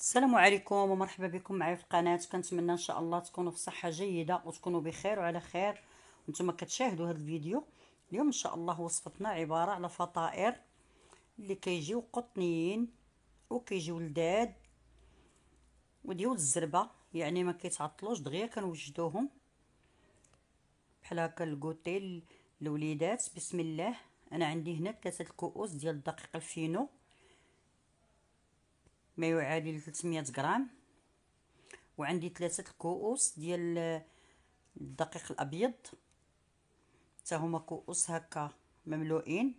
السلام عليكم ومرحبا بكم معايا في القناه كنتمنى ان شاء الله تكونوا في صحه جيده وتكونوا بخير وعلى خير وانتم كتشاهدوا هذا الفيديو اليوم ان شاء الله وصفتنا عباره على فطائر اللي كيجيو قطنيين وكيجيو لداد وديو الزربه يعني ما كيتعطلوش دغيا كنوجدوهم بحال هكا الكوتيل الوليدات بسم الله انا عندي هنا ثلاثه الكؤوس ديال الدقيق الفينو ما يعادل 300 غرام وعندي ثلاثه الكؤوس ديال الدقيق الابيض حتى هما كؤوس هكا مملوئين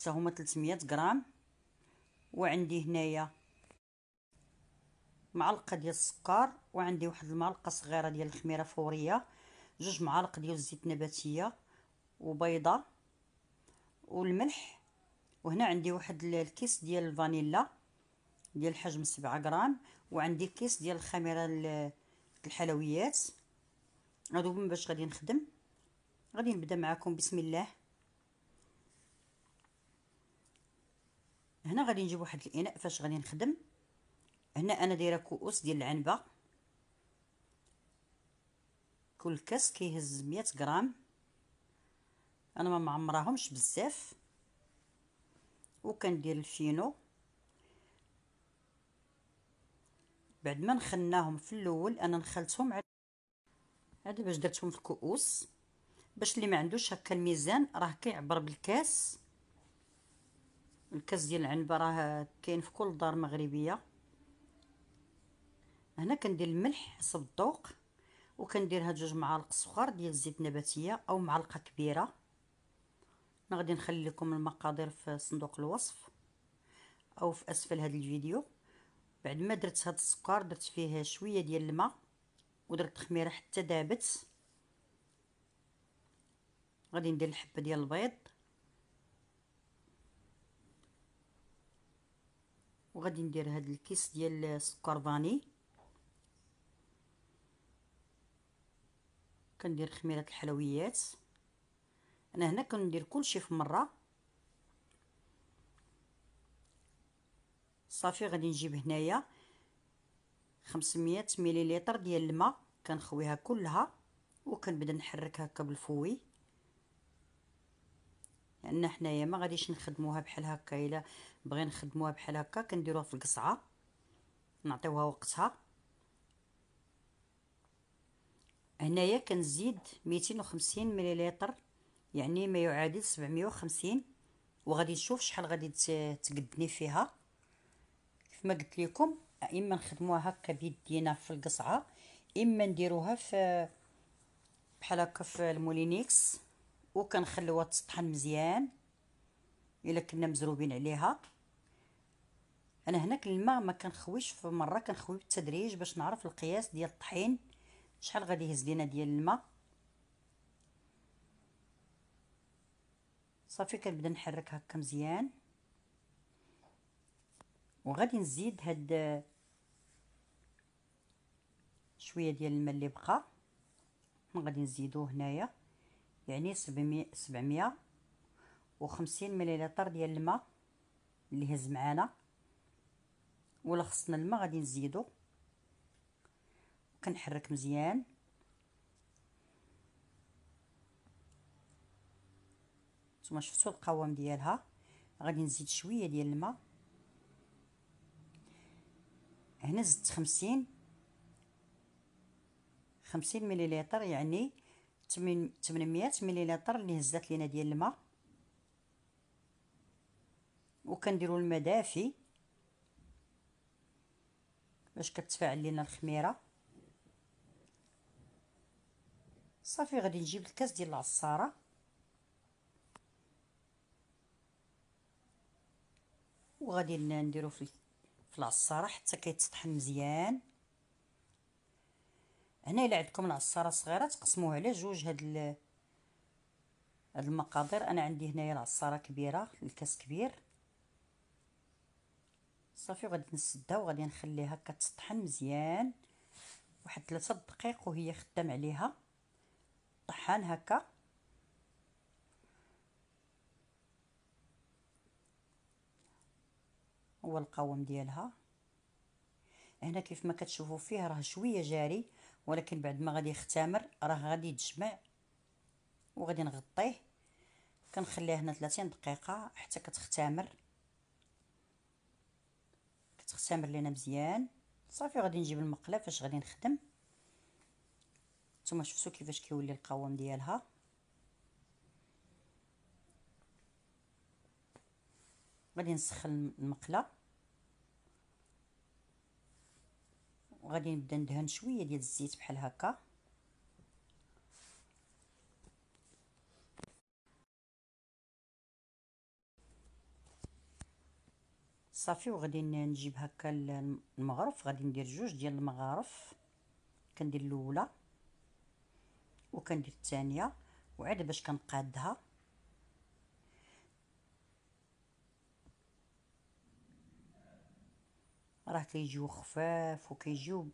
حتى هما 300 غرام وعندي هنايا معلقه ديال السكر وعندي واحد المعلقه صغيره ديال الخميره فوريه جوج معالق ديال الزيت النباتيه وبيضه والملح وهنا عندي واحد الكيس ديال الفانيلا ديال حجم سبعة غرام وعندي كيس ديال الخميره الحلويات هادو هما باش غادي نخدم غادي نبدا معكم بسم الله هنا غادي نجيب واحد الاناء فاش غادي نخدم هنا انا دايره كؤوس ديال العنبه كل كاس كيهز 100 غرام انا ما معمرهمش بزاف وكندير الفينو بعد ما نخناهم في الاول انا نخلتهم عاد هذا باش درتهم في الكؤوس باش اللي ما عندوش هكا الميزان راه كيعبر بالكاس الكاس ديال العنبه راه كاين في كل دار مغربيه هنا كندير الملح حسب الذوق وكندير هاد جوج معالق صغار ديال الزيت النباتيه او معلقه كبيره انا غادي نخلي لكم المقادير في صندوق الوصف او في اسفل هذا الفيديو بعد ما درت هاد السكر درت فيه شويه ديال الماء ودرت الخميره حتى دابت غادي ندير الحبه ديال البيض وغادي ندير هاد الكيس ديال السكر فاني كندير خميره الحلويات انا هنا كندير كلشي في مره صافي غادي نجيب هنايا 500 مليلتر ديال الماء كنخويها كلها وكنبدا نحرك هكا بالفوي لان حنايا ما غاديش نخدموها بحال هكا الا بغينا نخدموها بحال هكا كنديروها في القصعه نعطيوها وقتها هنايا كنزيد 250 مليلتر يعني ما يعادل 750 وغادي نشوف شحال غادي تقدني فيها كما قلت لكم اما نخدموها هكا بيدينا في القصعه اما نديروها في بحال هكا في المولينيكس وكنخليوها تسطحن مزيان الا كنا مزروبين عليها انا هناك الماء ما كنخويش في مره كنخوي بالتدريج باش نعرف القياس ديال الطحين شحال غادي يهز لينا ديال الماء صافي كنبدا نحرك هكا مزيان وغادي نزيد هاد شويه ديال الماء اللي بقى غادي نزيدوه هنايا يعني سبعمية وخمسين مليلتر ديال الماء اللي هز معانا ولا خصنا الماء غادي نزيدو كنحرك مزيان نتوما شفتوا القوام ديالها غادي نزيد شويه ديال الماء هنا زدت خمسين خمسين مليليتر يعني تمنمية مليليتر اللي هزات لينا ديال الماء وكنديرو الماء دافي باش كتفاعل لينا الخميره صافي غادي نجيب الكاس ديال العصاره وغادي نديرو في العصاره حتى كيتطحن مزيان هنا الى عندكم العصاره صغيره تقسموها على جوج هاد ال... هاد المقادير انا عندي هنايا العصاره كبيره الكاس كبير صافي وغادي نسدها وغادي نخليها كتطحن مزيان واحد 3 دقائق وهي خدام عليها طحان هكا هو القوام ديالها هنا كيف ما كتشوفوا فيه راه شويه جاري ولكن بعد ما غادي يختمر راه غادي يتجمع وغادي نغطيه كنخليه هنا 30 دقيقه حتى كتختمر كتختمر لينا مزيان صافي غادي نجيب المقله فاش غادي نخدم نتوما شفتوا كيفاش كيولي القوام ديالها غادي نسخن المقله وغادي نبدا ندهن شويه ديال الزيت بحال هكا صافي وغادي نجيب هكا المغرف غادي ندير جوج ديال المغارف كندير الاولى وكندير الثانيه وعاد باش كنقادها راه كيجيو خفاف وكيجيو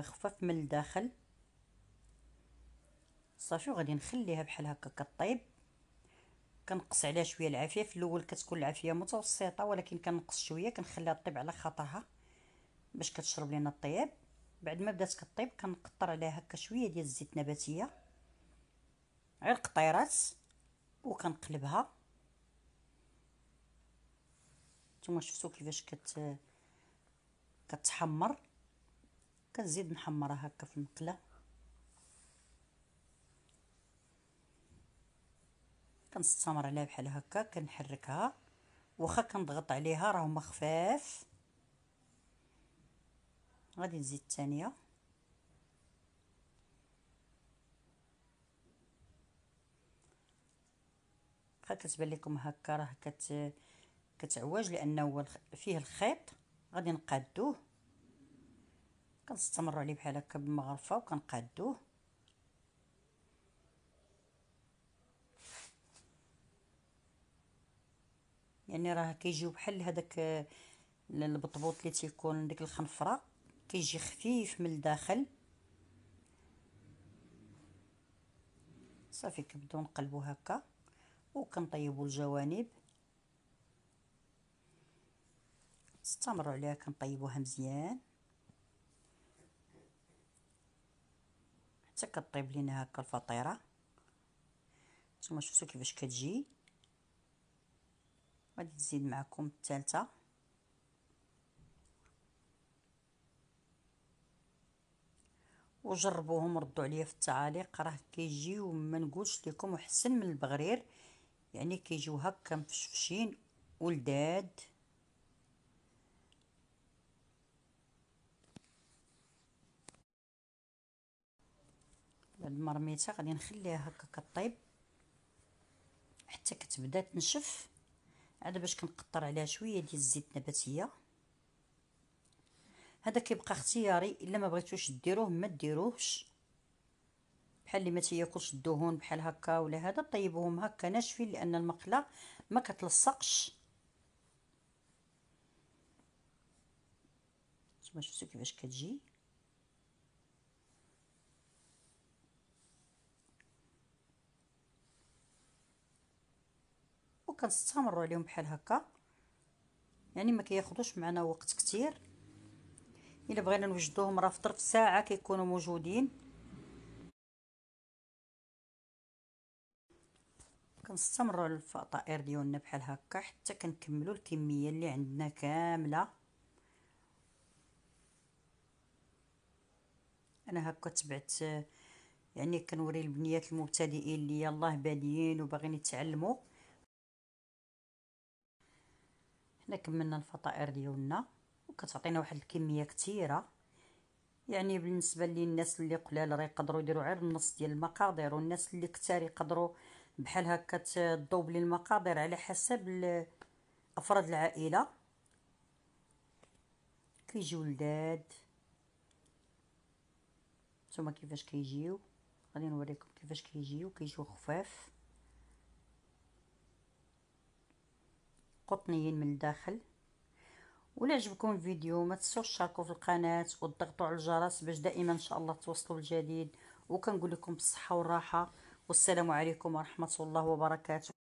خفاف من الداخل صافي وغادي نخليها بحال هكا كطيب كنقص عليها شويه العافيه في الاول كتكون العافيه متوسطه ولكن كنقص شويه كنخليها طيب على خطاها باش كتشرب لينا الطياب بعد ما بدات كطيب كنقطر عليها هكا شويه ديال الزيت النباتيه غير قطيرات وكنقلبها نتوما شفتوا كيفاش كت كتحمر كنزيد نحمرها هكا في المقله كنستمر عليها بحال هكا كنحركها واخا كنضغط عليها راه هما خفاف غادي نزيد الثانيه واخا كتبان لكم هكا راه كت كتعوج لانه فيه الخيط غادي نقادوه كنستمر عليه بحال هكا بمغرفه وكنقادوه يعني راه كيجيو بحال هذاك البطبوط اللي تيكون ديك الخنفره كيجي خفيف من الداخل صافي كنبداو نقلبو هكا وكنطيبو الجوانب نستمروا عليها كنطيبوها مزيان حتى كطيب لينا هكا الفطيره نتوما شفتوا كيفاش كتجي غادي نزيد معكم الثالثه وجربوهم ردوا عليا في التعاليق راه كيجيو ما نقولش لكم احسن من البغرير يعني كيجيو هكا مفشفشين ولداد المرميته غادي نخليها هكا كطيب حتى كتبدا تنشف عاد باش كنقطر عليها شويه ديال الزيت النباتيه هذا كيبقى اختياري الا ما بغيتوش ديروه ما ديروهش بحال اللي ما تياكلش الدهون بحال هكا ولا هذا طيبوهم هكا ناشفين لان المقله ما كتلصقش كما شفتوا كيفاش كتجي كنستمروا عليهم بحال هكا يعني ما كياخذوش معنا وقت كتير الا بغينا نوجدوهم راه في طرف ساعه كيكونوا موجودين كنستمروا الفطائر ديالنا بحال هكا حتى كنكملوا الكميه اللي عندنا كامله انا هكا تبعت يعني كنوري البنيات المبتدئين اللي يلاه باديين وباغيين يتعلموا هنا كملنا الفطائر ديالنا وكتعطينا واحد الكميه كثيره يعني بالنسبه للناس اللي قلال راه يقدروا يديروا غير النص ديال المقادير والناس اللي كثار يقدروا بحال هكا تدوبلي المقادير على حسب افراد العائله كيجيو لداد نتوما كيفاش كيجيو غادي نوريكم كيفاش كيجيو كيجيو خفاف قطنيين من الداخل ولا عجبكم الفيديو ما تنسوش تشاركوا في القناه وتضغطوا على الجرس باش دائما ان شاء الله توصلوا الجديد وكنقول لكم بالصحه والراحه والسلام عليكم ورحمه الله وبركاته